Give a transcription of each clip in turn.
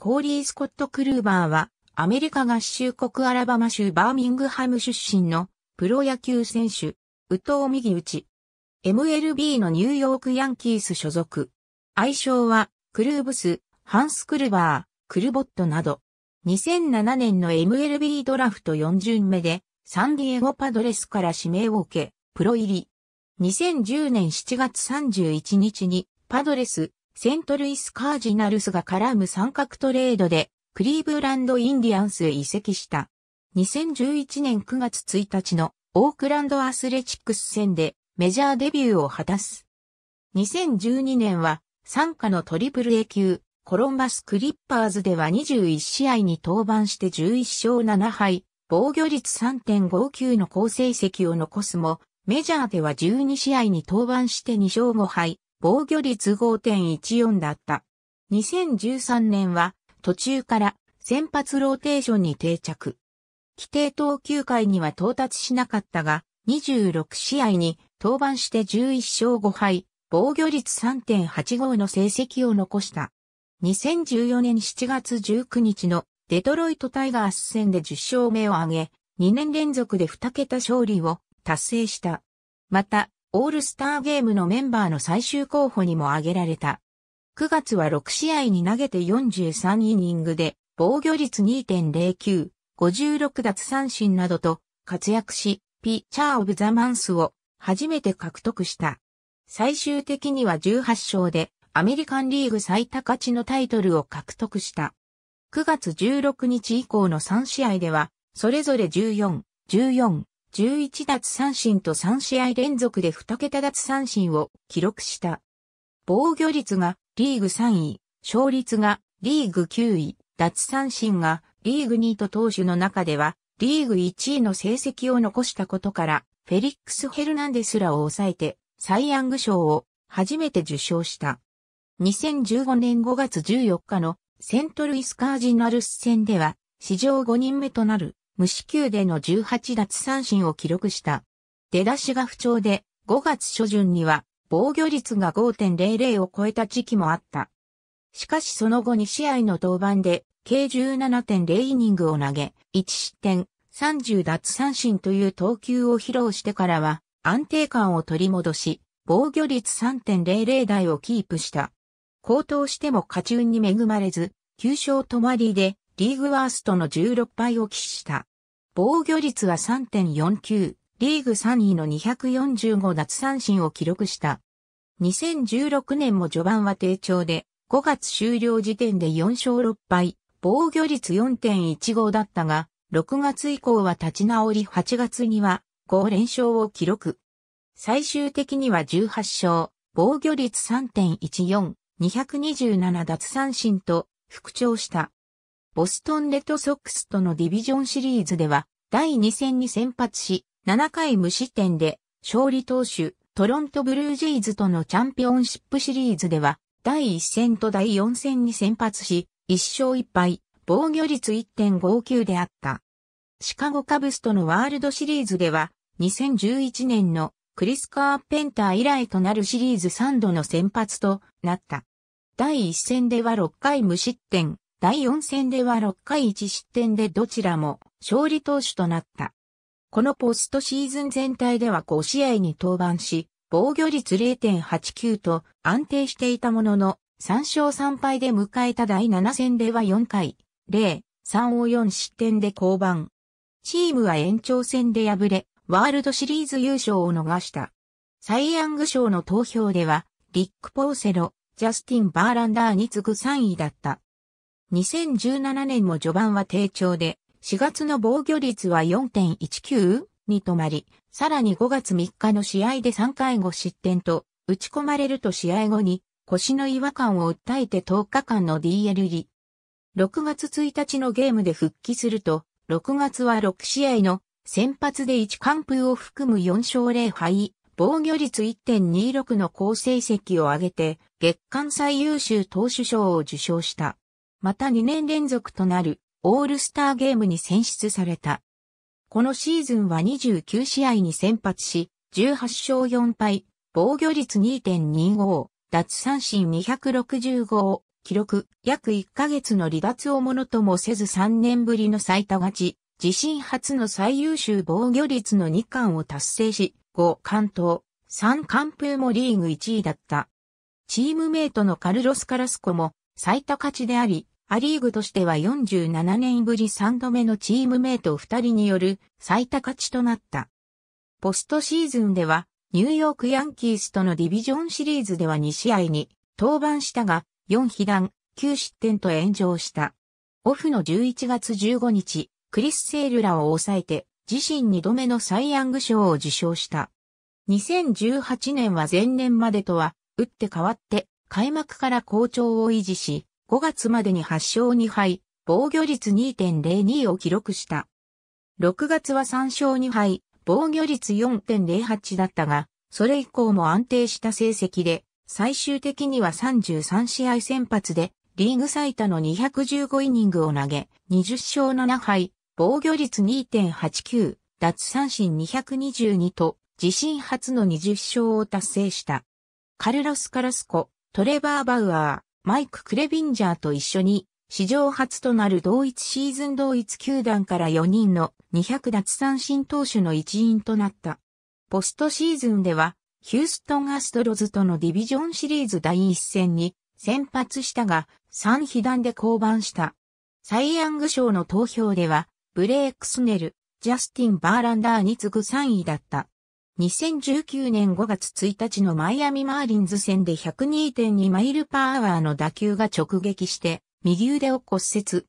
コーリー・スコット・クルーバーは、アメリカ合衆国アラバマ州バーミングハム出身のプロ野球選手、宇藤右打ち。MLB のニューヨークヤンキース所属。愛称は、クルーブス、ハンス・クルバー、クルボットなど。2007年の MLB ドラフト4巡目で、サンディエゴパドレスから指名を受け、プロ入り。2010年7月31日に、パドレス、セントルイスカージナルスが絡む三角トレードで、クリーブランドインディアンスへ移籍した。2011年9月1日のオークランドアスレチックス戦でメジャーデビューを果たす。2012年は参加のトリプル A 級コロンバスクリッパーズでは21試合に登板して11勝7敗、防御率3.59の好成績を残すも、メジャーでは12試合に登板して2勝5敗、防御率5.14だった。2013年は途中から先発ローテーションに定着。規定投球回には到達しなかったが、26試合に登板して11勝5敗、防御率3.85の成績を残した。2014年7月19日のデトロイトタイガース戦で10勝目を挙げ、2年連続で2桁勝利を達成した。また、オールスターゲームのメンバーの最終候補にも挙げられた。9月は6試合に投げて43イニングで、防御率2.09、56奪三振などと活躍し、ピッチャーオブザマンスを初めて獲得した。最終的には18勝で、アメリカンリーグ最多勝ちのタイトルを獲得した。9月16日以降の3試合では、それぞれ14、14、11奪三振と3試合連続で2桁奪三振を記録した。防御率がリーグ3位、勝率がリーグ9位、奪三振がリーグ2位と投手の中ではリーグ1位の成績を残したことから、フェリックス・ヘルナンデスらを抑えてサイ・ヤング賞を初めて受賞した。2015年5月14日のセントルイスカージナルス戦では史上5人目となる無四球での18奪三振を記録した。出だしが不調で、5月初旬には防御率が5.00を超えた時期もあった。しかしその後2試合の登板で、計17.0イニングを投げ、1失点、30奪三振という投球を披露してからは、安定感を取り戻し、防御率3.00台をキープした。高騰しても過中に恵まれず、9勝止まりで、リーグワーストの16敗を喫した。防御率は3.49、リーグ3位の245奪三振を記録した。2016年も序盤は低調で、5月終了時点で4勝6敗、防御率4.15だったが、6月以降は立ち直り8月には5連勝を記録。最終的には18勝、防御率3.14、227奪三振と復調した。ボストンレッドソックスとのディビジョンシリーズでは、第2戦に先発し、7回無失点で、勝利投手、トロントブルージェイズとのチャンピオンシップシリーズでは、第1戦と第4戦に先発し、1勝1敗、防御率1.59であった。シカゴカブスとのワールドシリーズでは、2011年のクリス・カーペンター以来となるシリーズ3度の先発となった。第1戦では6回無失点、第4戦では6回1失点でどちらも勝利投手となった。このポストシーズン全体では5試合に登板し、防御率0.89と安定していたものの、3勝3敗で迎えた第7戦では4回、0、3を4失点で降板。チームは延長戦で敗れ、ワールドシリーズ優勝を逃した。サイ・ヤング賞の投票では、リック・ポーセロ、ジャスティン・バーランダーに次ぐ3位だった。2017年も序盤は低調で、4月の防御率は4.19に止まり、さらに5月3日の試合で3回5失点と、打ち込まれると試合後に腰の違和感を訴えて10日間の DL 入り。6月1日のゲームで復帰すると、6月は6試合の先発で1完封を含む4勝0敗、防御率1.26の好成績を上げて、月間最優秀投手賞を受賞した。また2年連続となるオールスターゲームに選出された。このシーズンは29試合に先発し、18勝4敗、防御率2.25、奪三振265を記録、約1ヶ月の離脱をものともせず3年ぶりの最多勝ち、自身初の最優秀防御率の2冠を達成し、5関東、3完封もリーグ1位だった。チームメイトのカルロス・カラスコも最多勝ちであり、アリーグとしては47年ぶり3度目のチームメイト2人による最多勝ちとなった。ポストシーズンでは、ニューヨークヤンキースとのディビジョンシリーズでは2試合に登板したが、4被弾、9失点と炎上した。オフの11月15日、クリス・セールらを抑えて、自身2度目のサイ・ヤング賞を受賞した。2018年は前年までとは、打って変わって、開幕から好調を維持し、5月までに8勝2敗、防御率2.02を記録した。6月は3勝2敗、防御率4.08だったが、それ以降も安定した成績で、最終的には33試合先発で、リーグ最多の215イニングを投げ、20勝7敗、防御率2.89、奪三振222と、自身初の20勝を達成した。カルロス・カラスコ、トレバー・バウアー、マイク・クレビンジャーと一緒に、史上初となる同一シーズン同一球団から4人の200奪三振投手の一員となった。ポストシーズンでは、ヒューストン・アストロズとのディビジョンシリーズ第一戦に先発したが、3被弾で降板した。サイ・ヤング賞の投票では、ブレイク・スネル、ジャスティン・バーランダーに次ぐ3位だった。2019年5月1日のマイアミマーリンズ戦で102.2マイルパーアワーの打球が直撃して、右腕を骨折。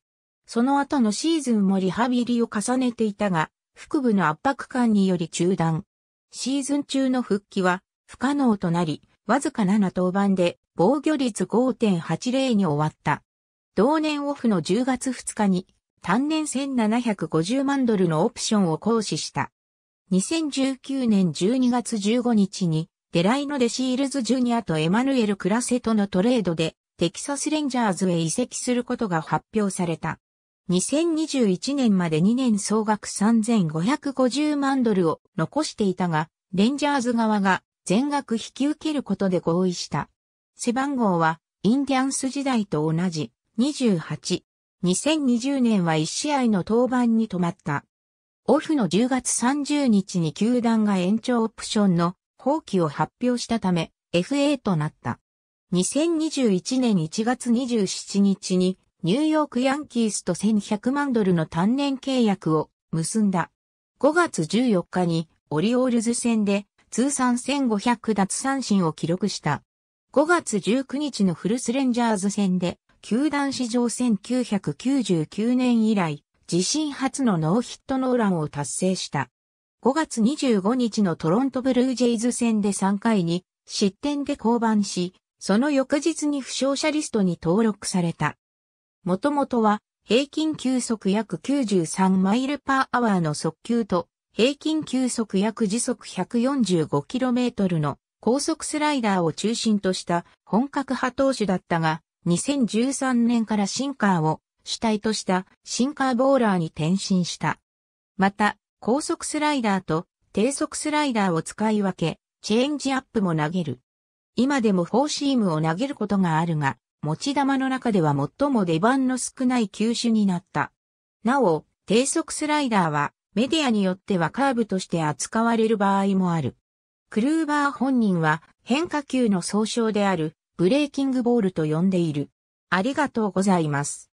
その後のシーズンもリハビリを重ねていたが、腹部の圧迫感により中断。シーズン中の復帰は不可能となり、わずか7登板で防御率5.80に終わった。同年オフの10月2日に、単年1750万ドルのオプションを行使した。2019年12月15日に、デライノ・デシールズ・ジュニアとエマヌエル・クラセとのトレードで、テキサス・レンジャーズへ移籍することが発表された。2021年まで2年総額3550万ドルを残していたが、レンジャーズ側が全額引き受けることで合意した。背番号は、インディアンス時代と同じ、28。2020年は1試合の登板に止まった。オフの10月30日に球団が延長オプションの放棄を発表したため FA となった。2021年1月27日にニューヨークヤンキースと1100万ドルの単年契約を結んだ。5月14日にオリオールズ戦で通算1500奪三振を記録した。5月19日のフルスレンジャーズ戦で球団史上1999年以来自身初のノーヒットノーランを達成した。5月25日のトロントブルージェイズ戦で3回に失点で降板し、その翌日に負傷者リストに登録された。もともとは平均球速約93マイルパーアワーの速球と平均球速約時速 145km の高速スライダーを中心とした本格派投手だったが、2013年からシンカーを主体としたシンカーボーラーに転身した。また、高速スライダーと低速スライダーを使い分け、チェンジアップも投げる。今でもフォーシームを投げることがあるが、持ち球の中では最も出番の少ない球種になった。なお、低速スライダーはメディアによってはカーブとして扱われる場合もある。クルーバー本人は変化球の総称であるブレーキングボールと呼んでいる。ありがとうございます。